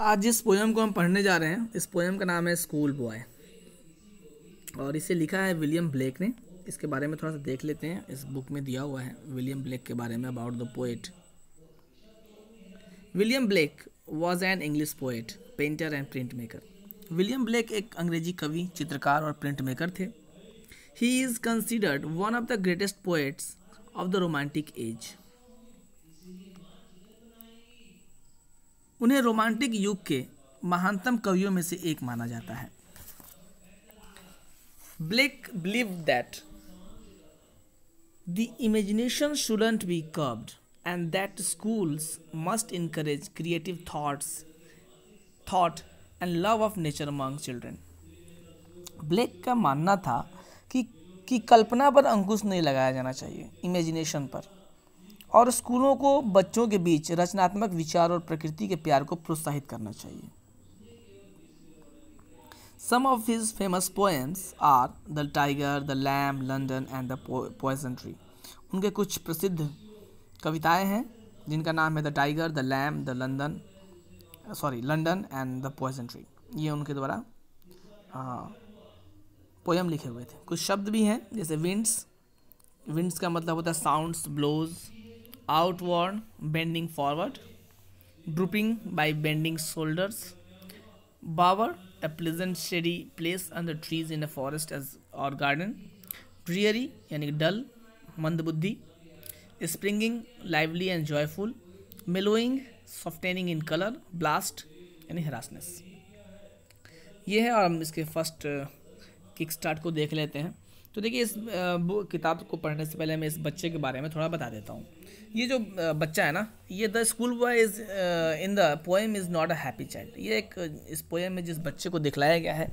आज जिस पोएम को हम पढ़ने जा रहे हैं इस पोएम का नाम है स्कूल बॉय और इसे लिखा है विलियम ब्लेक ने इसके बारे में थोड़ा सा देख लेते हैं इस बुक में दिया हुआ है विलियम ब्लेक के बारे में about the poet William Blake was an English poet painter and print maker William Blake एक अंग्रेजी कवि चित्रकार और प्रिंट मेकर थे he is considered one of the greatest poets of the Romantic age उन्हें रोमांटिक युग के महानतम कवियों में से एक माना जाता है Blake believe that the imagination shouldn't be curbed and that schools must encourage creative thoughts thought and love of nature among children Blake का मानना था कि कि कल्पना पर अंकुश नहीं लगाया जाना चाहिए इमेजिनेशन पर और स्कूलों को बच्चों के बीच रचनात्मक विचार और प्रकृति के प्यार को प्रोत्साहित करना चाहिए some of his famous poems are the tiger the lamb London and the po tree उनके कुछ प्रसिद्ध कविताएं हैं जिनका नाम है the tiger the lamb the London sorry London and the tree ये उनके द्वारा पोएम लिखे हुए थे कुछ शब्द भी हैं जैसे विंड्स विंड्स का मतलब होता है sounds blows outward bending forward drooping by bending shoulders bower a pleasant shady place under trees in a forest as or garden dreary yani dull मंदबुद्धि springing lively and joyful mellowing softening in color blast यानी हरासनेस ये है और हम इसके first kick start ko dekh lete hain तो देखिए इस किताब को पढ़ने से पहले मैं इस बच्चे के बारे में थोड़ा बता देता हूँ ये जो बच्चा है ना ये the school boy is in the poem is not a happy child ये एक इस पोएम में जिस बच्चे को दिखलाया गया है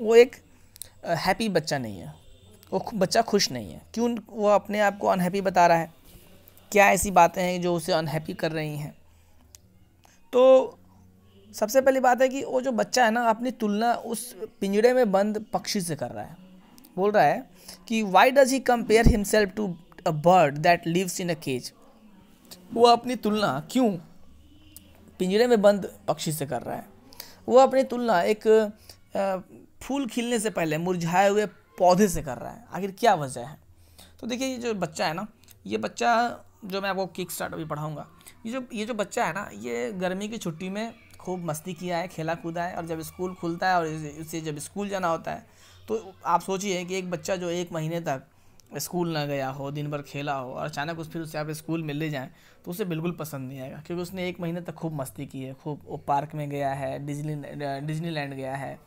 वो एक हैप्पी बच्चा नहीं है वो बच्चा खुश नहीं है क्यों वो अपने आप को अनहैप्पी बता रहा है क्या ऐसी बातें हैं जो उसे अनहैप्पी कर रही हैं तो सबसे पहली बात है कि वो जो बच्चा है ना अपनी तुलना उस पिंजड़े में बंद पक्षी से कर रहा है बोल रहा है कि why does he compare himself to a bird that lives in a cage वो अपनी तुलना क्यों पिंजरे में बंद पक्षी से कर रहा है वो अपनी तुलना एक फूल खिलने से पहले मुरझाए हुए पौधे से कर रहा है आखिर क्या वजह है तो देखिए ये जो बच्चा है ना ये बच्चा जो मैं आपको किक स्टार्ट अभी पढ़ाऊँगा ये जो ये जो बच्चा है ना ये गर्मी की छुट्टी में खूब मस्ती किया है खेला कूदा है और जब स्कूल खुलता है और इसे जब स्कूल जाना होता है तो आप सोचिए कि एक बच्चा जो एक महीने तक स्कूल ना गया हो दिन भर खेला हो और अचानक उस फिर उसे आप स्कूल में ले जाएँ तो उसे बिल्कुल पसंद नहीं आएगा क्योंकि उसने एक महीने तक खूब मस्ती की है खूब वो पार्क में गया है डिजनी डिजनीलैंड गया है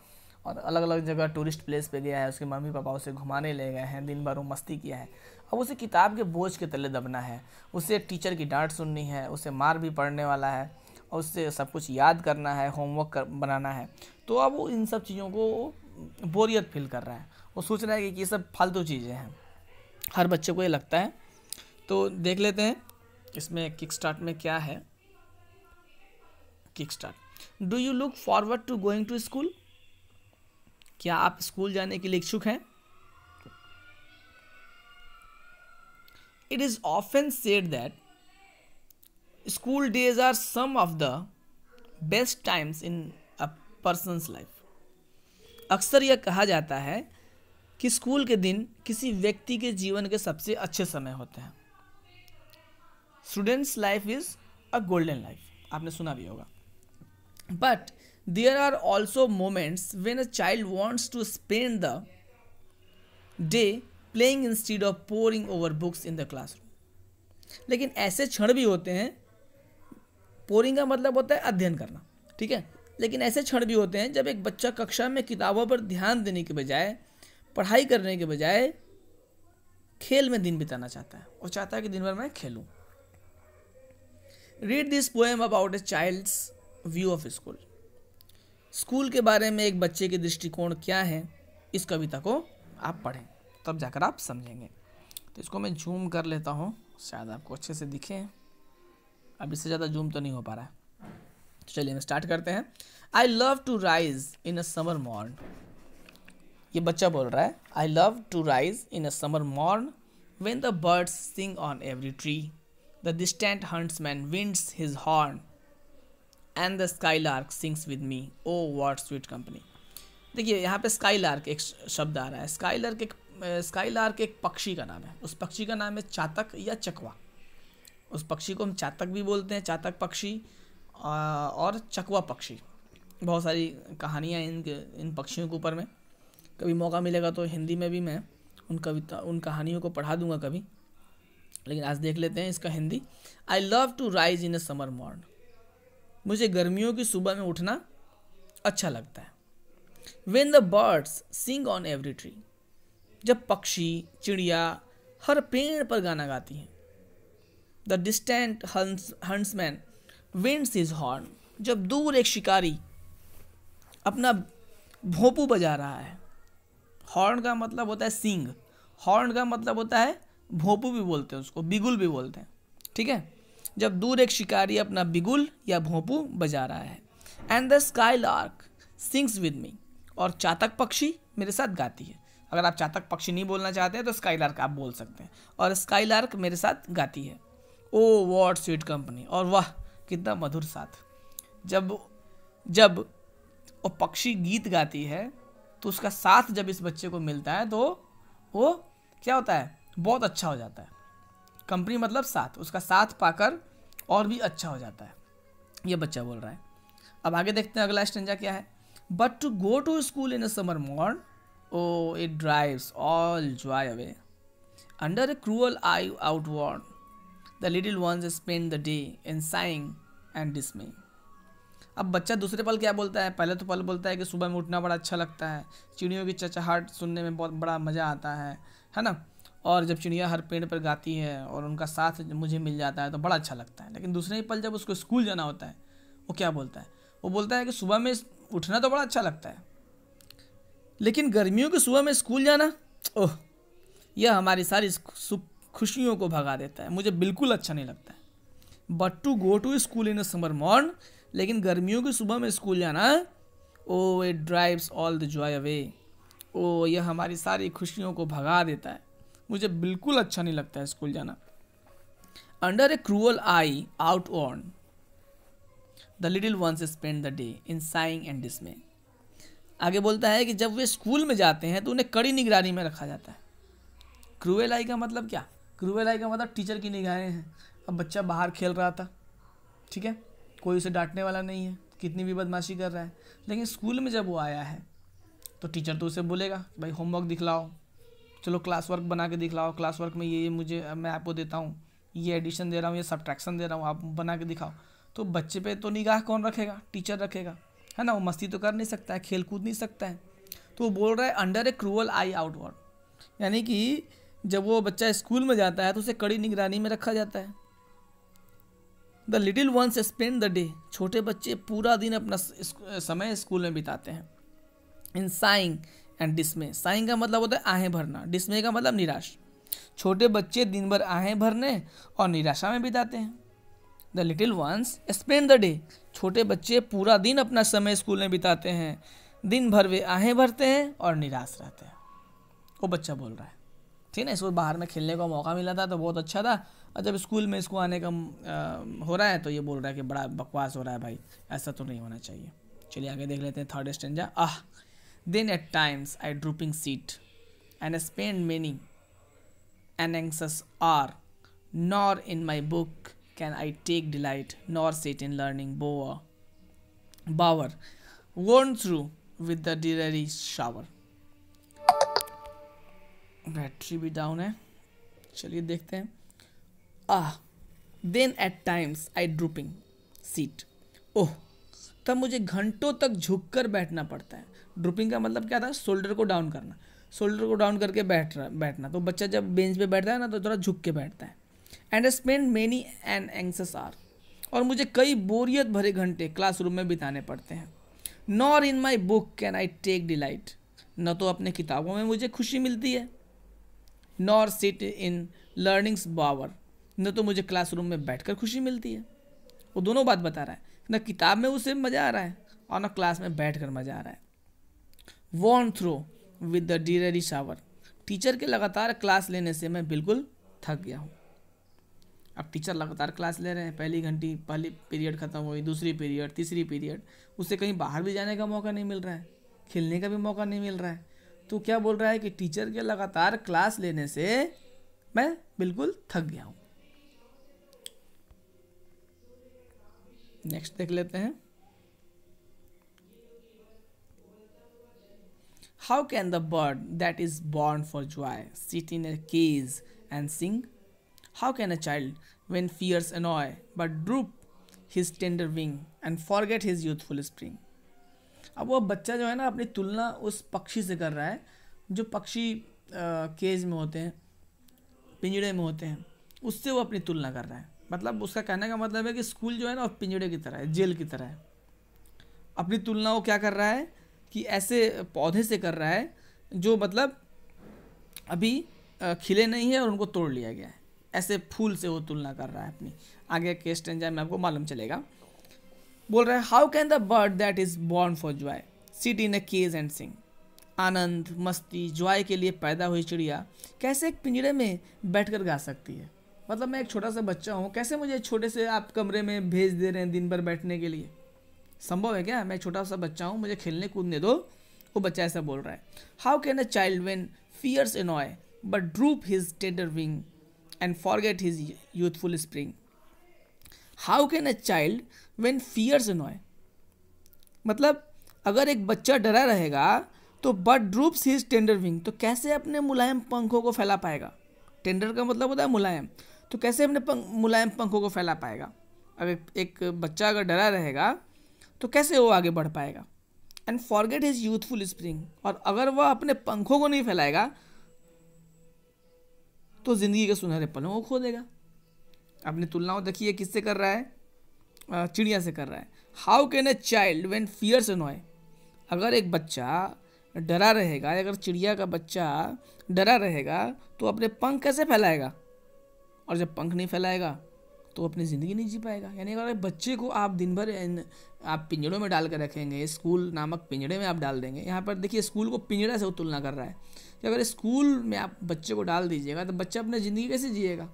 और अलग अलग जगह टूरिस्ट प्लेस पे गया है उसके मम्मी पापा उसे घुमाने ले गए हैं दिन भर वो मस्ती किया है अब उसे किताब के बोझ के तले दबना है उसे टीचर की डांट सुननी है उसे मार भी पड़ने वाला है और उससे सब कुछ याद करना है होमवर्क कर, बनाना है तो अब इन सब चीज़ों को बोरियत फील कर रहा है वो सोच रहा है कि ये सब फालतू चीज़ें हैं हर बच्चे को ये लगता है तो देख लेते हैं इसमें किक स्टार्ट में क्या है kick start do you look forward to going to school क्या आप स्कूल जाने के लिए इच्छुक हैं it is often said that school days are some of the best times in a person's life अक्सर यह कहा जाता है कि स्कूल के दिन किसी व्यक्ति के जीवन के सबसे अच्छे समय होते हैं students life is a golden life आपने सुना भी होगा but there are also moments when a child wants to spend the day playing instead of poring over books in the classroom लेकिन ऐसे क्षण भी होते हैं पोरिंग का मतलब होता है अध्ययन करना ठीक है लेकिन ऐसे क्षण भी होते हैं जब एक बच्चा कक्षा में किताबों पर ध्यान देने के बजाय पढ़ाई करने के बजाय खेल में दिन बिताना चाहता है और चाहता है कि दिन भर मैं खेलूँ read this poem about a child's view of school school के बारे में एक बच्चे के दृष्टिकोण क्या है इस कविता को आप पढ़ें तब जाकर आप समझेंगे तो इसको मैं जूम कर लेता हूँ शायद आपको अच्छे से दिखे अब इससे ज़्यादा जूम तो नहीं हो पा रहा है तो चलिए हम स्टार्ट करते हैं I love to rise in a summer morn ये बच्चा बोल रहा है I love to rise in a summer morn when the birds sing on every tree the distant huntsman winds his horn and the skylark sings with me O what sweet company देखिए यहाँ पे sky skylark एक शब्द आ रहा है skylark एक skylark एक पक्षी का नाम है उस पक्षी का नाम है चातक या चकवा उस पक्षी को हम चातक भी बोलते हैं चातक पक्षी और चकवा पक्षी बहुत सारी कहानियाँ इन इन पक्षियों के ऊपर में कभी मौका मिलेगा तो हिंदी में भी मैं उन कविता उन कहानियों को पढ़ा दूंगा कभी लेकिन आज देख लेते हैं इसका Hindi I love to rise in a summer morn मुझे गर्मियों की सुबह में उठना अच्छा लगता है when the birds sing on every tree जब पक्षी चिड़िया हर पेड़ पर गाना गाती हैं the distant hunts huntsman winds is horn जब दूर एक शिकारी अपना भोंपू बजा रहा है हॉर्न का मतलब होता है सिंग हॉर्न का मतलब होता है भोंपू भी बोलते हैं उसको बिगुल भी बोलते हैं ठीक है जब दूर एक शिकारी अपना बिगुल या भोंपू बजा रहा है and the skylark sings with me और चातक पक्षी मेरे साथ गाती है अगर आप चातक पक्षी नहीं बोलना चाहते हैं तो स्काई लार्क आप बोल सकते हैं और स्काई लार्क मेरे साथ गाती है ओ वॉट स्वीट कंपनी और वाह कितना मधुर साथ जब जब वो पक्षी गीत गाती है तो उसका साथ जब इस बच्चे को मिलता है तो वो क्या होता है बहुत अच्छा हो जाता है कंपनी मतलब साथ उसका साथ पाकर और भी अच्छा हो जाता है ये बच्चा बोल रहा है अब आगे देखते हैं अगला स्टेंजा क्या है but to go to school in a summer morn O it drives all joy away under a cruel eye outworn the little ones spend the day in sighing and dismay. अब बच्चा दूसरे पल क्या बोलता है पहले तो पल बोलता है कि सुबह में उठना बड़ा अच्छा लगता है चिड़ियों की चचाहट सुनने में बहुत बड़ा मज़ा आता है है ना और जब चिड़िया हर पेड़ पर गाती है और उनका साथ मुझे मिल जाता है तो बड़ा अच्छा लगता है लेकिन दूसरे ही पल जब उसको स्कूल जाना होता है वो क्या बोलता है वो बोलता है कि सुबह में उठना तो बड़ा अच्छा लगता है लेकिन गर्मियों की सुबह में स्कूल जाना ओह यह हमारी सारी सुख खुशियों को भगा देता है मुझे बिल्कुल अच्छा नहीं लगता है but to go to school in a summer morn लेकिन गर्मियों की सुबह में स्कूल जाना O it drives all the joy away ओ यह हमारी सारी खुशियों को भगा देता है मुझे बिल्कुल अच्छा नहीं लगता है स्कूल जाना under a cruel eye out on the little ones spend the day in sighing and dismay आगे बोलता है कि जब वे स्कूल में जाते हैं तो उन्हें कड़ी निगरानी में रखा जाता है क्रूएल आई का मतलब क्या क्रूएल आई का मतलब टीचर की निगाहें हैं अब बच्चा बाहर खेल रहा था ठीक है कोई उसे डांटने वाला नहीं है कितनी भी बदमाशी कर रहा है लेकिन स्कूल में जब वो आया है तो टीचर तो उसे बोलेगा कि भाई होमवर्क दिखलाओ चलो क्लास वर्क बना के दिखलाओ क्लास वर्क में ये ये मुझे मैं आपको देता हूँ ये एडिशन दे रहा हूँ ये सब्ट्रैक्शन दे रहा हूँ आप बना के दिखाओ तो बच्चे पे तो निगाह कौन रखेगा टीचर रखेगा है ना वो मस्ती तो कर नहीं सकता है खेल कूद नहीं सकता है तो वो बोल रहा है under a cruel eye outward यानी कि जब वो बच्चा स्कूल में जाता है तो उसे कड़ी निगरानी में रखा जाता है the little ones spend the day छोटे बच्चे पूरा दिन अपना समय स्कूल में बिताते हैं in sighing and dismay sighing का मतलब होता है आहें भरना डिस्मे का मतलब निराश छोटे बच्चे दिन भर आहें भरने और निराशा में बिताते हैं the little ones spend the day छोटे बच्चे पूरा दिन अपना समय स्कूल में बिताते हैं दिन भर वे आहें भरते हैं और निराश रहते हैं वो बच्चा बोल रहा है ठीक ना इसको बाहर में खेलने का मौका मिला था तो बहुत अच्छा था और जब स्कूल में इसको आने का हो रहा है तो ये बोल रहा है कि बड़ा बकवास हो रहा है भाई ऐसा तो नहीं होना चाहिए चलिए आगे देख लेते हैं third stanza ah then at times I drooping sit and spend many an anxious hour nor in my book can I take delight, nor sit in learning बोअ bower worn through with the dreary shower battery भी down है चलिए देखते हैं ah then at times I drooping sit ओह तब मुझे घंटों तक झुक कर बैठना पड़ता है ड्रूपिंग का मतलब क्या था शोल्डर को डाउन करना शोल्डर को डाउन करके बैठ बैठना तो बच्चा जब बेंच पे बैठता है ना तो थोड़ा झुक के बैठता है and spend many and anxious hour और मुझे कई बोरियत भरे घंटे क्लासरूम में बिताने पड़ते हैं nor in my book can I take delight न तो अपने किताबों में मुझे खुशी मिलती है nor sit in learnings bower न तो मुझे क्लासरूम में बैठकर खुशी मिलती है वो दोनों बात बता रहा है न किताब में उसे मज़ा आ रहा है और न क्लास में बैठ कर मज़ा आ रहा है worn through with the dreary shower teacher के लगातार क्लास लेने से मैं बिल्कुल थक गया हूँ अब टीचर लगातार क्लास ले रहे हैं पहली घंटी पहली पीरियड ख़त्म हुई दूसरी पीरियड तीसरी पीरियड उसे कहीं बाहर भी जाने का मौका नहीं मिल रहा है खेलने का भी मौका नहीं मिल रहा है तो क्या बोल रहा है कि टीचर के लगातार क्लास लेने से मैं बिल्कुल थक गया हूं नेक्स्ट देख लेते हैं how can the bird that is born for joy sit in cage and sing how can a child when fears annoy but droop his tender wing and forget his youthful spring अब वो बच्चा जो है ना अपनी तुलना उस पक्षी से कर रहा है जो पक्षी केज में होते हैं पिंजड़े में होते हैं उससे वो अपनी तुलना कर रहा है मतलब उसका कहने का मतलब है कि स्कूल जो है ना पिंजड़े की तरह है जेल की तरह है अपनी तुलना वो क्या कर रहा है कि ऐसे पौधे से कर रहा है जो मतलब अभी खिले नहीं है और उनको तोड़ लिया गया है ऐसे फूल से वो तुलना कर रहा है अपनी आगे के स्टेंजा में आपको मालूम चलेगा बोल रहे हैं how can the bird that is born for joy sit in a cage and sing आनंद मस्ती जॉय के लिए पैदा हुई चिड़िया कैसे एक पिंजरे में बैठकर गा सकती है मतलब मैं एक छोटा सा बच्चा हूँ कैसे मुझे छोटे से आप कमरे में भेज दे रहे हैं दिन भर बैठने के लिए संभव है क्या मैं छोटा सा बच्चा हूँ मुझे खेलने कूदने दो वो बच्चा ऐसा बोल रहा है how can a child when fears annoy but droop his tender wing and forget his youthful spring how can a child when fears annoy मतलब अगर एक बच्चा डरा रहेगा तो but droops his tender wing तो कैसे अपने मुलायम पंखों को फैला पाएगा टेंडर का मतलब होता है मुलायम तो कैसे अपने पंक, मुलायम पंखों को फैला पाएगा अब एक, एक बच्चा अगर डरा रहेगा तो कैसे वो आगे बढ़ पाएगा and forget his youthful spring और अगर वह अपने पंखों को नहीं फैलाएगा तो ज़िंदगी के सुनहरे पलों को खो देगा अपनी तुलनाओं देखिए किससे कर रहा है चिड़िया से कर रहा है how can a child when fears annoy अगर एक बच्चा डरा रहेगा अगर चिड़िया का बच्चा डरा रहेगा तो अपने पंख कैसे फैलाएगा और जब पंख नहीं फैलाएगा तो अपनी ज़िंदगी नहीं जी पाएगा यानी अगर बच्चे को आप दिन भर आप पिंजड़ों में डाल कर रखेंगे स्कूल नामक पिंजड़े में आप डाल देंगे यहाँ पर देखिए स्कूल को पिंजड़ा से वो तुलना कर रहा है कि अगर स्कूल में आप बच्चे को डाल दीजिएगा तो बच्चा अपनी ज़िंदगी कैसे जिएगा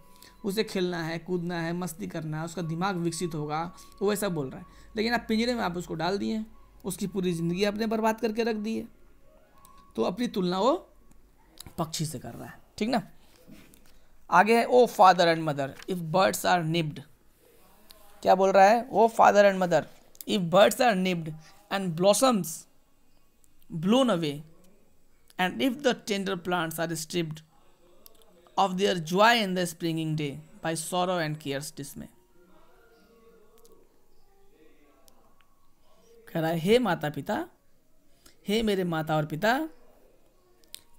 उसे खेलना है कूदना है मस्ती करना है उसका दिमाग विकसित होगा वो ऐसा बोल रहा है लेकिन आप पिंजरे में आप उसको डाल दिए उसकी पूरी ज़िंदगी आपने बर्बाद करके रख दी है तो अपनी तुलना वो पक्षी से कर रहा है ठीक ना आगे है O father and mother if birds are nipped क्या बोल रहा है O father and mother if birds are nipped and blossoms blown away and if the tender plants are stripped of their joy in the springing day by sorrow and care's dismay. कह रहा है हे माता पिता हे मेरे माता और पिता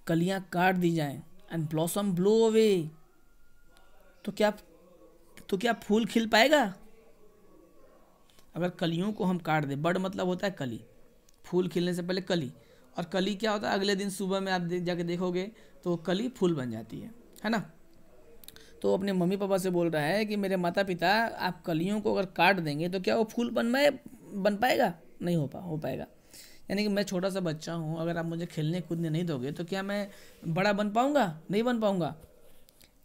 कलियां काट दी जाएं एंड ब्लॉसम ब्लो अवे तो क्या तो क्या फूल खिल पाएगा अगर कलियों को हम काट दें बड़ मतलब होता है कली फूल खिलने से पहले कली और कली क्या होता है अगले दिन सुबह में आप जाके देखोगे तो कली फूल बन जाती है है ना तो अपने मम्मी पापा से बोल रहा है कि मेरे माता पिता आप कलियों को अगर काट देंगे तो क्या वो फूल बन पाए बन पाएगा नहीं हो पा हो पाएगा यानी कि मैं छोटा सा बच्चा हूँ अगर आप मुझे खेलने कूदने नहीं दोगे तो क्या मैं बड़ा बन पाऊँगा नहीं बन पाऊँगा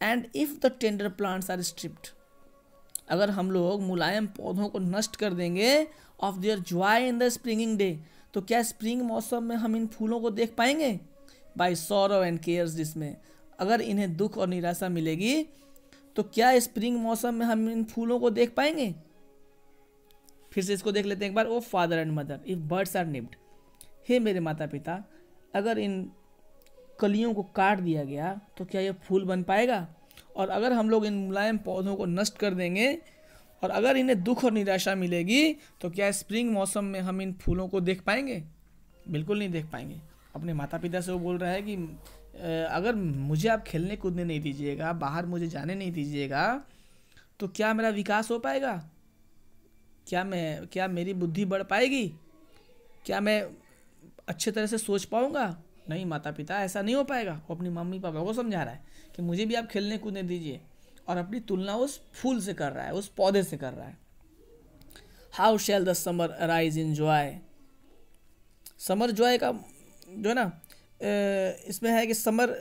and if the tender plants are stripped अगर हम लोग मुलायम पौधों को नष्ट कर देंगे of their joy in the springing day तो क्या स्प्रिंग मौसम में हम इन फूलों को देख पाएंगे बाई सौरव एंड केयर्स जिसमें अगर इन्हें दुख और निराशा मिलेगी तो क्या स्प्रिंग मौसम में हम इन फूलों को देख पाएंगे फिर से इसको देख लेते हैं एक बार O father and mother if birds are nipped हे मेरे माता पिता अगर इन कलियों को काट दिया गया तो क्या यह फूल बन पाएगा और अगर हम लोग इन मुलायम पौधों को नष्ट कर देंगे और अगर इन्हें दुख और निराशा मिलेगी तो क्या स्प्रिंग मौसम में हम इन फूलों को देख पाएंगे बिल्कुल नहीं देख पाएंगे अपने माता पिता से वो बोल रहा है कि अगर मुझे आप खेलने कूदने नहीं दीजिएगा बाहर मुझे जाने नहीं दीजिएगा तो क्या मेरा विकास हो पाएगा क्या मैं क्या मेरी बुद्धि बढ़ पाएगी क्या मैं अच्छे तरह से सोच पाऊँगा नहीं माता पिता ऐसा नहीं हो पाएगा वो अपनी मम्मी पापा को समझा रहा है कि मुझे भी आप खेलने कूदने दीजिए और अपनी तुलना उस फूल से कर रहा है उस पौधे से कर रहा है how shall the summer rise in joy summer joy का जो है ना इसमें है कि summer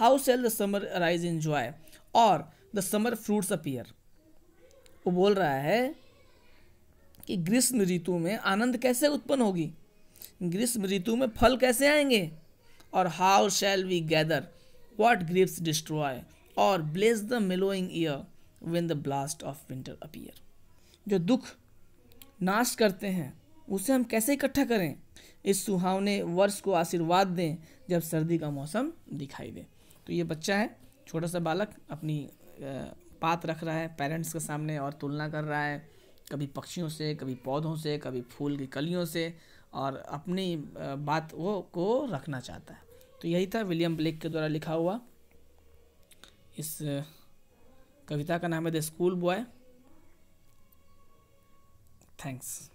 how shall the summer rise in joy और द समर फ्रूट्स अपीयर वो बोल रहा है कि ग्रीष्म ऋतु में आनंद कैसे उत्पन्न होगी ग्रीष्म ऋतु में फल कैसे आएंगे और how shall we gather what griefs destroy or bless the mellowing year when the blast of winter appear जो दुख नाश करते हैं उसे हम कैसे इकट्ठा करें इस सुहावने वर्ष को आशीर्वाद दें जब सर्दी का मौसम दिखाई दे तो ये बच्चा है छोटा सा बालक अपनी बात रख रहा है पेरेंट्स के सामने और तुलना कर रहा है कभी पक्षियों से कभी पौधों से कभी फूल की कलियों से और अपनी बात वो को रखना चाहता है तो यही था विलियम ब्लेक के द्वारा लिखा हुआ इस कविता का नाम है द स्कूल बॉय थैंक्स